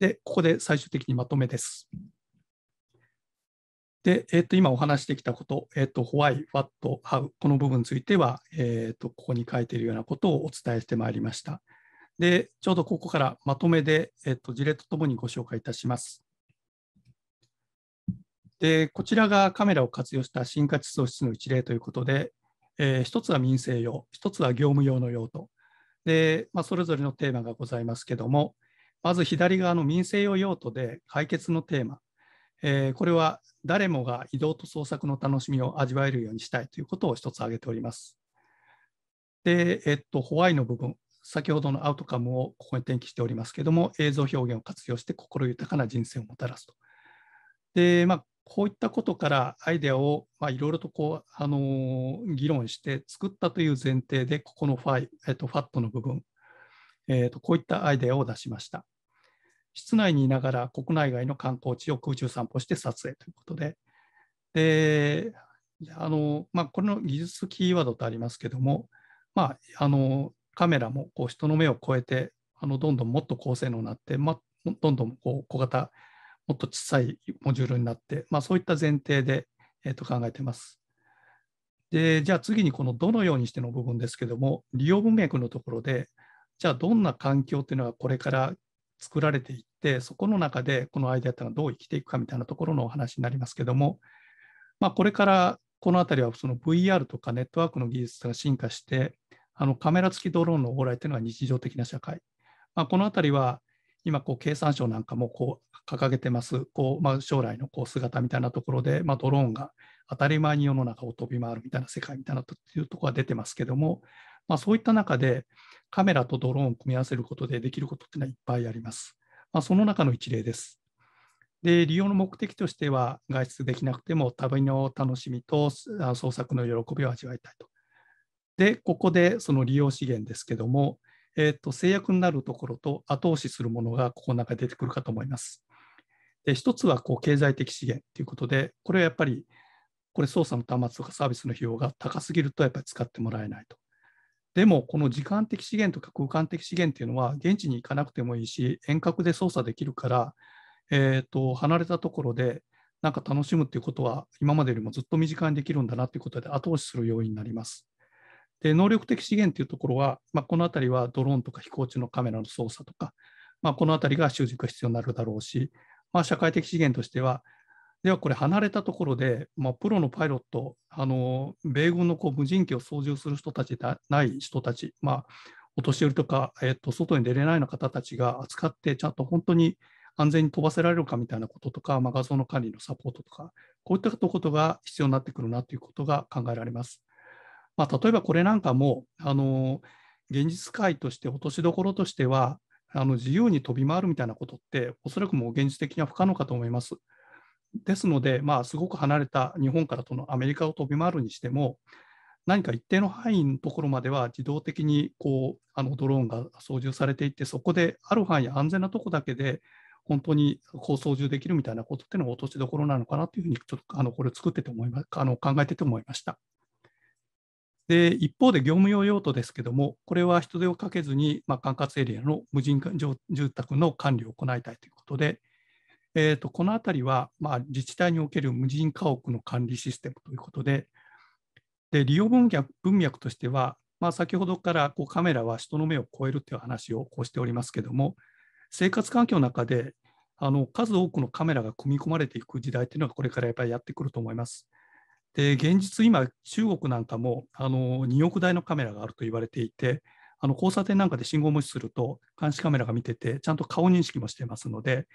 で、ここで最終的にまとめです。で、えー、と今お話してきたこと、えー、と Why、What、How この部分については、えー、とここに書いているようなことをお伝えしてまいりました。で、ちょうどここからまとめで、えー、と事例とともにご紹介いたします。で、こちらがカメラを活用した進化窒素室の一例ということで、えー、一つは民生用、一つは業務用の用途。で、まあ、それぞれのテーマがございますけども、まず左側の民生用用途で解決のテーマ、えー、これは誰もが移動と創作の楽しみを味わえるようにしたいということを一つ挙げております。で、えっと、ホワイの部分、先ほどのアウトカムをここに転記しておりますけども、映像表現を活用して心豊かな人生をもたらすと。で、まあ、こういったことからアイデアをいろいろとこう、あのー、議論して作ったという前提で、ここのファイ、えっと、ファットの部分、えーと、こういったアイデアを出しました。室内にいながら国内外の観光地を空中散歩して撮影ということで、であのまあ、この技術キーワードとありますけども、まあ、あのカメラもこう人の目を超えてあのどんどんもっと高性能になって、ま、どんどんこう小型もっと小さいモジュールになって、まあ、そういった前提で、えー、と考えてます。でじゃあ次にこのどのようにしての部分ですけども利用文脈のところでじゃあどんな環境っていうのがこれから作られていってそこの中でこのアイデアっていうのはどう生きていくかみたいなところのお話になりますけども、まあ、これからこの辺りはその VR とかネットワークの技術が進化してあのカメラ付きドローンの往来というのが日常的な社会、まあ、この辺りは今経産省なんかもこう掲げてますこう、まあ、将来のこう姿みたいなところで、まあ、ドローンが当たり前に世の中を飛び回るみたいな世界みたいなというところが出てますけども、まあ、そういった中でカメラとドローンを組み合わせることでできることっていうのはいっぱいあります。まあ、その中の一例です。で利用の目的としては外出できなくても旅の楽しみと創作の喜びを味わいたいと。でここでその利用資源ですけども、えーと、制約になるところと後押しするものがここの中で出てくるかと思います。で一つはこう経済的資源ということでこれはやっぱりこれ操作の端末とかサービスの費用が高すぎるとやっぱり使ってもらえないと。でも、この時間的資源とか空間的資源っていうのは、現地に行かなくてもいいし、遠隔で操作できるから、えーと、離れたところでなんか楽しむっていうことは今までよりもずっと身近にできるんだなっていうことで後押しする要因になります。で能力的資源っていうところは、まあ、この辺りはドローンとか飛行中のカメラの操作とか、まあ、この辺りが習熟が必要になるだろうし、まあ、社会的資源としてはではこれ離れたところで、まあ、プロのパイロット、あの米軍のこう無人機を操縦する人たちでない人たち、まあ、お年寄りとか、えっと、外に出れないような方たちが扱って、ちゃんと本当に安全に飛ばせられるかみたいなこととか、まあ、画像の管理のサポートとか、こういったことが必要になってくるなということが考えられます。まあ、例えばこれなんかも、あの現実界として、落としどころとしては、あの自由に飛び回るみたいなことって、おそらくもう現実的には不可能かと思います。ですので、まあ、すごく離れた日本からとのアメリカを飛び回るにしても、何か一定の範囲のところまでは自動的にこうあのドローンが操縦されていって、そこである範囲、安全なとこだけで、本当にこう操縦できるみたいなことっていうのが落としどころなのかなというふうに、ちょっとあのこれ作ってて思いまあの考えてて思いました。で一方で業務用用途ですけども、これは人手をかけずに、まあ、管轄エリアの無人住宅の管理を行いたいということで、えーと、この辺りは、まあ、自治体における無人家屋の管理システムということで、で利用文脈文脈としては、まあ、先ほどからこうカメラは人の目を超えるという話をこうしておりますけども、生活環境の中であの数多くのカメラが組み込まれていく時代というのがこれからやっぱりやってくると思います。で現実、今、中国なんかもあの2億台のカメラがあると言われていて、あの交差点なんかで信号無視すると、監視カメラが見てて、ちゃんと顔認識もしてますので、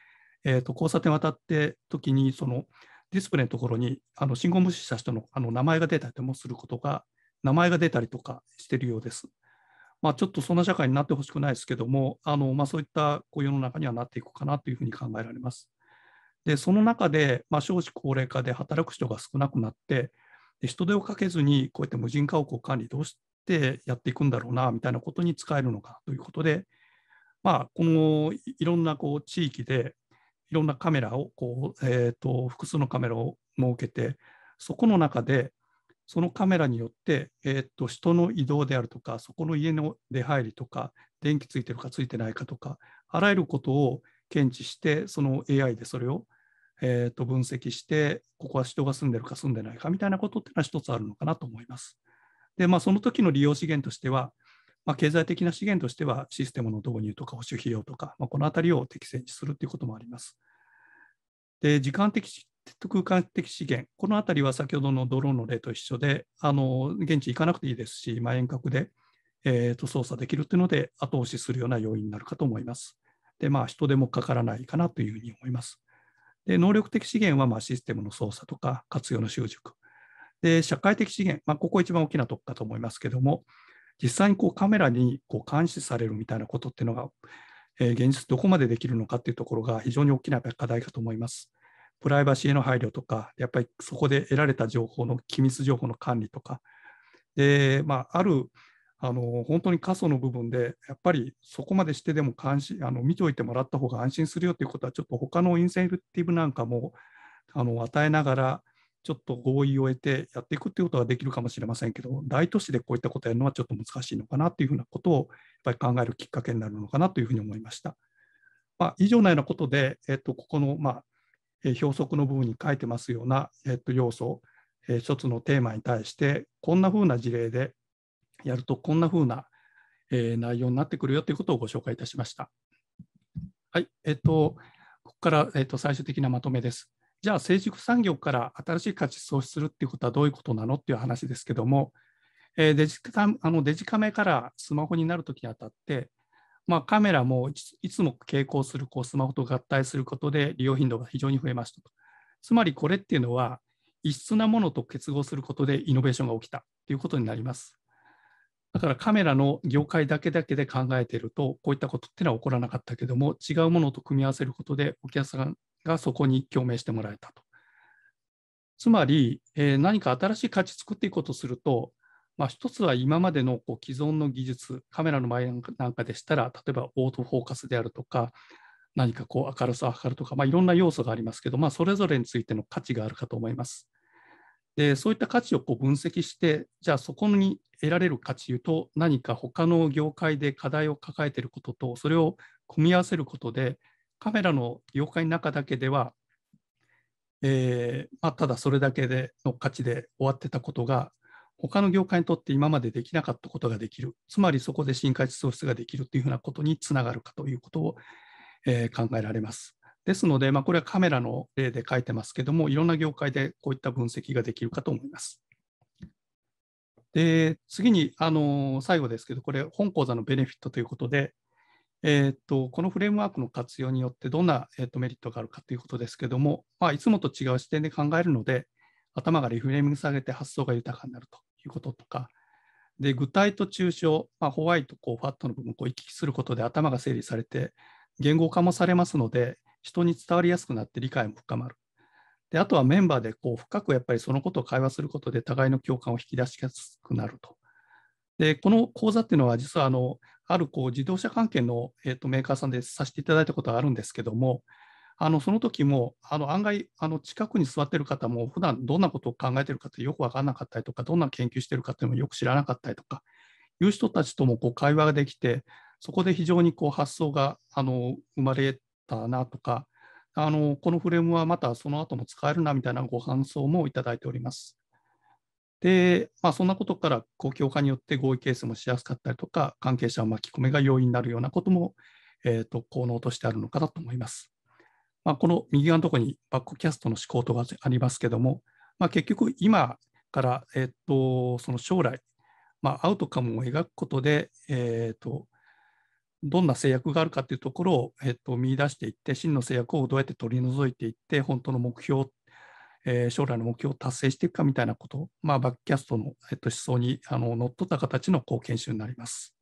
えーと、交差点渡って時にそのディスプレイのところにあの信号無視した人のあの名前が出たりもすることが名前が出たりとかしてるようです。まあ、ちょっとそんな社会になってほしくないですけどもあの、まあ、そういったこう世の中にはなっていくかなというふうに考えられます。でその中で、まあ、少子高齢化で働く人が少なくなって人手をかけずにこうやって無人家屋を管理どうしてやっていくんだろうなみたいなことに使えるのかということで、まあ、このいろんなこう地域でいろんなカメラをこう、えーと、複数のカメラを設けてそこの中でそのカメラによって、えーと、人の移動であるとかそこの家の出入りとか電気ついてるかついてないかとかあらゆることを検知してその AI でそれを、えーと、分析してここは人が住んでるか住んでないかみたいなことっていうのは一つあるのかなと思います。でまあその時の利用資源としてはまあ、経済的な資源としてはシステムの導入とか保守費用とか、まあ、このあたりを適正にするということもあります。で時間的空間的資源、このあたりは先ほどのドローンの例と一緒で、あの現地行かなくていいですし、まあ、遠隔で、えー、と操作できるというので、後押しするような要因になるかと思います。で、まあ、人手もかからないかなというふうに思います。で能力的資源はまあシステムの操作とか活用の習熟。で社会的資源、まあ、ここ一番大きなとこかと思いますけども、実際にこうカメラにこう監視されるみたいなことっていうのが、えー、現実どこまでできるのかっていうところが非常に大きな課題かと思います。プライバシーへの配慮とか、やっぱりそこで得られた情報の機密情報の管理とか、でまあ、あるあの本当に過疎の部分で、やっぱりそこまでしてでも監視あの見ておいてもらった方が安心するよということは、ちょっと他のインセンティブなんかもあの与えながら、ちょっと合意を得てやっていくっていうことはできるかもしれませんけど、大都市でこういったことをやるのはちょっと難しいのかなというふうなことをやっぱり考えるきっかけになるのかなというふうに思いました。まあ、以上のようなことで、えっと、ここの、まあ、表則の部分に書いてますような、えっと、要素、えー、一つのテーマに対して、こんなふうな事例でやると、こんなふうな、えー、内容になってくるよということをご紹介いたしました。はい、えっと、ここから、えっと、最終的なまとめです。じゃあ成熟産業から新しい価値創出するっていうことはどういうことなのっていう話ですけども、えー、デジカあのデジカメからスマホになるときにあたって、まあ、カメラもいつも傾向するこうスマホと合体することで利用頻度が非常に増えましたと。つまりこれっていうのは異質なものと結合することでイノベーションが起きたということになります。だからカメラの業界だけだけで考えているとこういったことっていうのは起こらなかったけども違うものと組み合わせることでお客さんがそこに共鳴してもらえたと。つまり、えー、何か新しい価値作っていこうとすると、まあ、一つは今までのこう既存の技術、カメラの前なんかでしたら、例えばオートフォーカスであるとか、何かこう明るさを測るとか、まあ、いろんな要素がありますけど、まあ、それぞれについての価値があるかと思います。でそういった価値をこう分析して、じゃあそこに得られる価値と何か他の業界で課題を抱えていることと、それを組み合わせることで、カメラの妖怪の中だけでは、えー、まあ、ただそれだけでの価値で終わってたことが、他の業界にとって今までできなかったことができる、つまりそこで新海値創出ができるというふうなことにつながるかということを、えー、考えられます。ですので、まあ、これはカメラの例で書いてますけども、いろんな業界でこういった分析ができるかと思います。で次に、あの最後ですけど、これ、本講座のベネフィットということで、えーと、このフレームワークの活用によってどんな、えーと、メリットがあるかということですけども、まあ、いつもと違う視点で考えるので、頭がリフレーミングされて発想が豊かになるということとか、で具体と抽象、まあ、ホワイト、こうファットの部分をこう行き来することで頭が整理されて、言語化もされますので、人に伝わりやすくなって理解も深まる。であとはメンバーでこう深くやっぱりそのことを会話することで互いの共感を引き出しやすくなると。でこの講座っていうのは実はあのあるこう自動車関係の、えーと、メーカーさんでさせていただいたことがあるんですけども、あのその時もあの案外あの近くに座ってる方も普段どんなことを考えてるかってよく分からなかったりとかどんな研究してるかっていうのもよく知らなかったりとかいう人たちともこう会話ができてそこで非常にこう発想があの生まれたなとかあのこのフレームはまたその後も使えるなみたいなご感想もいただいております。で、まあ、そんなことから、公共化によって合意形成もしやすかったりとか、関係者の巻き込みが要因になるようなことも、えーと、効能としてあるのかなと思います。まあ、この右側のところにバックキャストの思考とがありますけども、まあ、結局今から、えーと、その将来、まあ、アウトカムを描くことで、えーと、どんな制約があるかというところを、えー、と見出していって真の制約をどうやって取り除いていって本当の目標えー、将来の目標を達成していくかみたいなこと、まあ、バックキャストの、えっと、思想にあの乗っ取った形のこう研修になります。